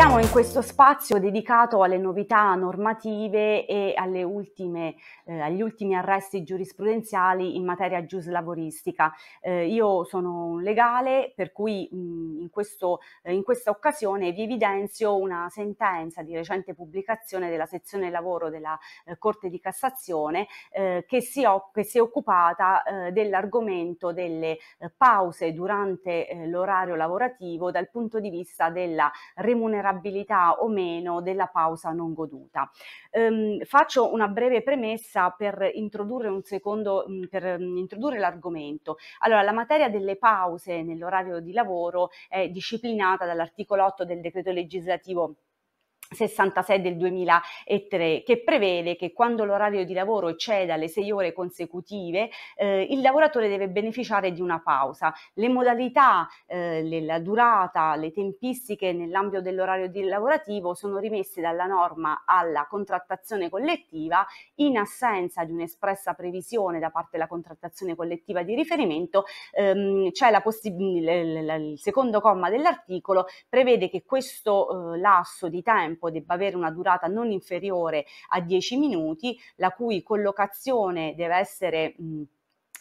Siamo in questo spazio dedicato alle novità normative e ultime, eh, agli ultimi arresti giurisprudenziali in materia giuslavoristica. Eh, io sono un legale, per cui mh, mm, in, questo, eh, in, questa occasione vi evidenzio una sentenza di recente pubblicazione della sezione lavoro della eh, Corte di Cassazione eh, che si, che, si è occupata eh, dell'argomento delle pause durante l'orario lavorativo dal punto di vista della remunerazione ricoverabilità o meno della pausa non goduta. Ehm, faccio una breve premessa per introdurre un secondo, mm, per mm, introdurre l'argomento. Allora, la materia delle pause nell'orario di lavoro è disciplinata dall'articolo 8 del decreto legislativo 66 del 2003 che prevede che quando l'orario di lavoro ecceda le 6 ore consecutive eh, il lavoratore deve beneficiare di una pausa. Le modalità, eh, la durata, le tempistiche nell'ambito dell'orario di lavorativo sono rimesse dalla norma alla contrattazione collettiva in assenza di un'espressa previsione da parte della contrattazione collettiva di riferimento ehm, c'è la possibilità il secondo comma dell'articolo prevede che questo eh, lasso di tempo tempo debba avere una durata non inferiore a 10 minuti, la cui collocazione deve essere mh,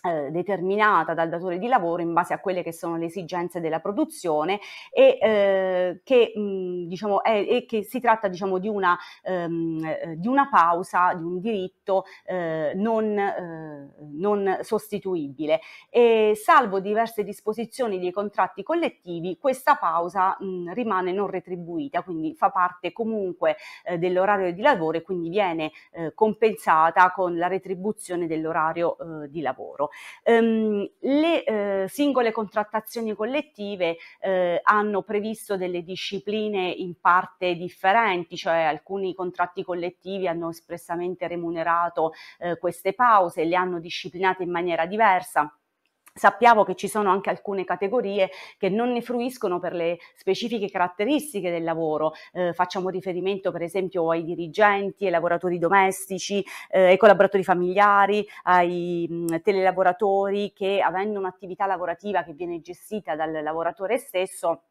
eh, determinata dal datore di lavoro in base a quelle che sono le esigenze della produzione e, eh, che, mh, diciamo, è, e che, si tratta diciamo, di, una, ehm, eh, di, una, pausa, di un diritto eh, non, eh, non, sostituibile. E, salvo diverse disposizioni dei contratti collettivi, questa pausa mh, rimane non retribuita, quindi fa parte comunque dell'orario di lavoro e quindi viene compensata con la retribuzione dell'orario di lavoro lavoro. Ehm, le eh, singole contrattazioni collettive eh, hanno previsto delle discipline in parte differenti, cioè alcuni contratti collettivi hanno espressamente remunerato eh, queste pause, le hanno disciplinate in maniera diversa Sappiamo che ci sono anche alcune categorie che non ne fruiscono per le specifiche caratteristiche del lavoro, eh, facciamo riferimento per esempio ai dirigenti, ai lavoratori domestici, eh, ai collaboratori familiari, ai mh, mm, telelavoratori che avendo un'attività lavorativa che viene gestita dal lavoratore stesso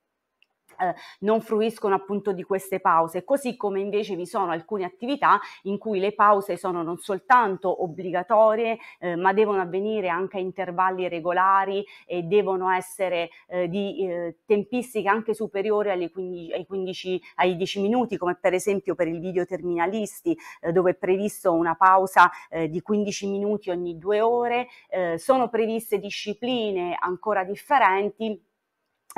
eh, non fruiscono appunto di queste pause, così come invece vi sono alcune attività in cui le pause sono non soltanto obbligatorie, eh, ma devono avvenire anche a intervalli regolari e devono essere eh, di eh, tempistiche anche superiori alle 15, ai, 15, ai 10 minuti, come per esempio per il video terminalisti, eh, dove è previsto una pausa eh, di 15 minuti ogni due ore, eh, sono previste discipline ancora differenti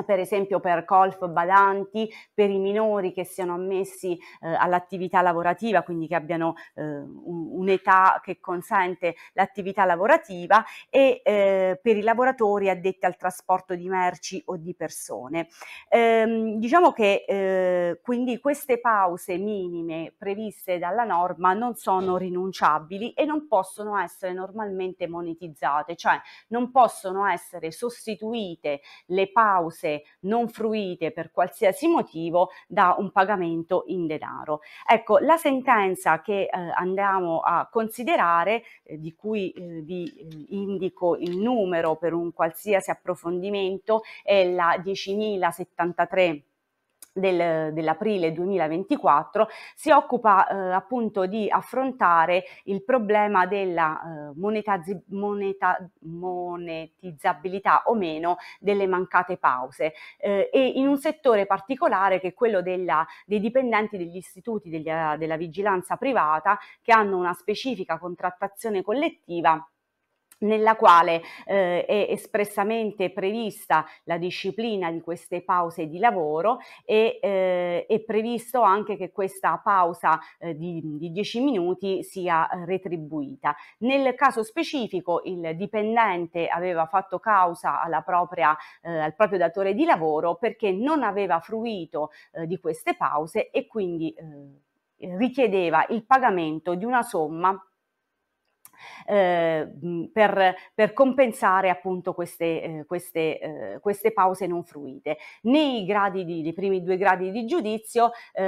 per esempio per colf badanti, per i minori che siano ammessi eh, all'attività lavorativa, quindi che abbiano eh, un'età che consente l'attività lavorativa e eh, per i lavoratori addetti al trasporto di merci o di persone. Ehm, diciamo che eh, quindi queste pause minime previste dalla norma non sono rinunciabili e non possono essere normalmente monetizzate, cioè non possono essere sostituite le pause risorse non fruite per qualsiasi motivo da un pagamento in denaro. Ecco, la sentenza che eh, andiamo a considerare, eh, di cui eh, vi eh, indico il numero per un qualsiasi approfondimento, è la 10.073 del, dell'aprile 2024 si occupa eh, appunto di affrontare il problema della eh, monetazzi- moneta- monetizzabilità o meno delle mancate pause eh, e in un settore particolare che è quello della, dei dipendenti degli istituti degli, della vigilanza privata che hanno una specifica contrattazione collettiva nella quale eh, è espressamente prevista la disciplina di queste pause di lavoro e eh, è previsto anche che questa pausa eh, di, di 10 minuti sia eh, retribuita. Nel caso specifico il dipendente aveva fatto causa alla propria, eh, al proprio datore di lavoro perché non aveva fruito eh, di queste pause e quindi eh, richiedeva il pagamento di una somma eh, per, per, compensare appunto queste, eh, queste, eh, queste, pause non fruite. Nei gradi di, nei primi due gradi di giudizio eh,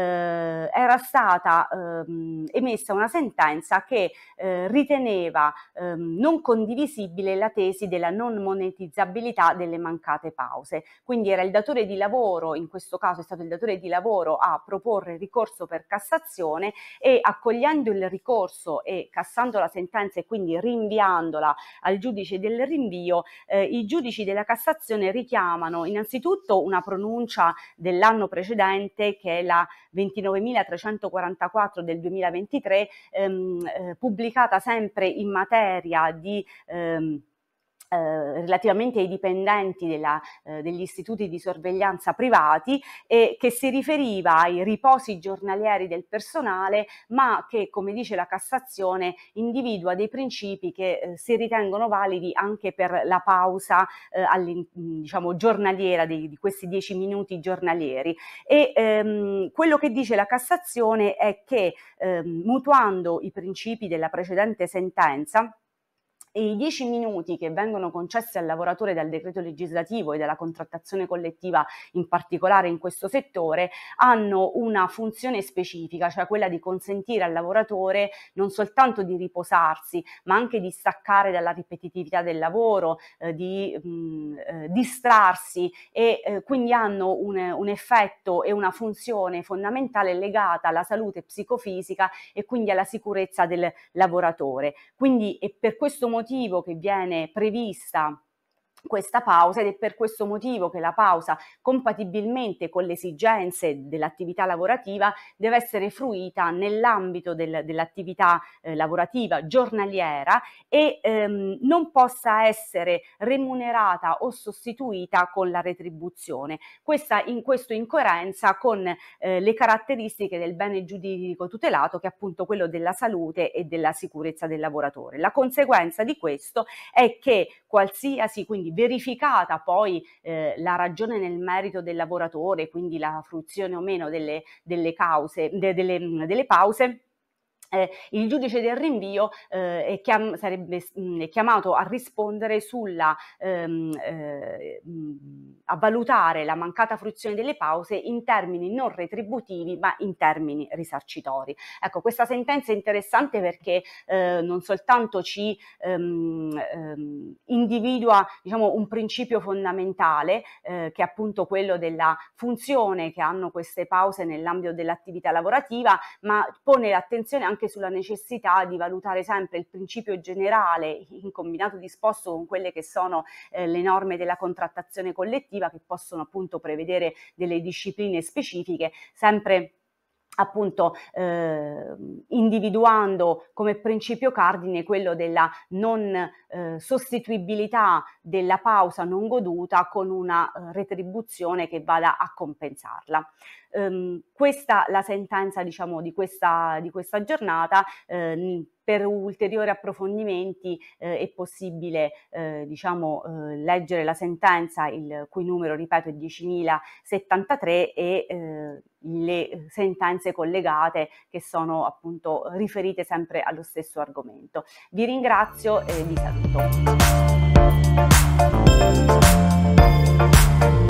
era stata ehm, emessa una sentenza che eh, riteneva ehm, non condivisibile la tesi della non monetizzabilità delle mancate pause. Quindi era il datore di lavoro, in questo caso è stato il datore di lavoro a proporre ricorso per Cassazione e accogliendo il ricorso e cassando la sentenza e quindi rinviandola al giudice del rinvio, eh, i giudici della Cassazione richiamano innanzitutto una pronuncia dell'anno precedente che è la 29.344 del 2023, ehm, eh, pubblicata sempre in materia di... Ehm, eh, relativamente ai dipendenti della, eh, degli istituti di sorveglianza privati e che si riferiva ai riposi giornalieri del personale, ma che, come dice la Cassazione, individua dei principi che eh, si ritengono validi anche per la pausa eh, diciamo, giornaliera di, di questi dieci minuti giornalieri. E ehm, quello che dice la Cassazione è che, ehm, mutuando i principi della precedente sentenza, i dieci minuti che vengono concessi al lavoratore dal decreto legislativo e dalla contrattazione collettiva in particolare in questo settore hanno una funzione specifica, cioè quella di consentire al lavoratore non soltanto di riposarsi, ma anche di staccare dalla ripetitività del lavoro, eh, di mh, mm, eh, distrarsi e eh, quindi hanno un, un effetto e una funzione fondamentale legata alla salute psicofisica e quindi alla sicurezza del lavoratore. Quindi è per questo motivo motivo che viene prevista questa pausa ed è per questo motivo che la pausa, compatibilmente con le esigenze dell'attività lavorativa, deve essere fruita nell'ambito del, dell'attività eh, lavorativa giornaliera e ehm, non possa essere remunerata o sostituita con la retribuzione. Questa in, questo in coerenza con eh, le caratteristiche del bene giuridico tutelato, che è appunto quello della salute e della sicurezza del lavoratore. La conseguenza di questo è che qualsiasi, quindi verificata poi eh, la ragione nel merito del lavoratore, quindi la fruizione o meno delle, delle cause, de, delle, delle pause eh, il giudice del rinvio eh, è chiam- sarebbe mh, mm, è chiamato a rispondere sulla ehm, eh, mh, mm, a valutare la mancata fruizione delle pause in termini non retributivi ma in termini risarcitori. Ecco, questa sentenza è interessante perché eh, non soltanto ci ehm, ehm, individua diciamo, un principio fondamentale eh, che è appunto quello della funzione che hanno queste pause nell'ambito dell'attività lavorativa, ma pone l'attenzione anche anche sulla necessità di valutare sempre il principio generale in combinato disposto con quelle che sono eh, le norme della contrattazione collettiva che possono appunto prevedere delle discipline specifiche sempre appunto eh, individuando come principio cardine quello della non eh, sostituibilità della pausa non goduta con una eh, retribuzione che vada a compensarla. Ehm, questa la sentenza diciamo di questa, di questa giornata eh, per ulteriori approfondimenti eh, è possibile eh, diciamo, eh, leggere la sentenza, il cui numero, ripeto, è 10.073 e eh, le sentenze collegate che sono appunto riferite sempre allo stesso argomento. Vi ringrazio e vi saluto.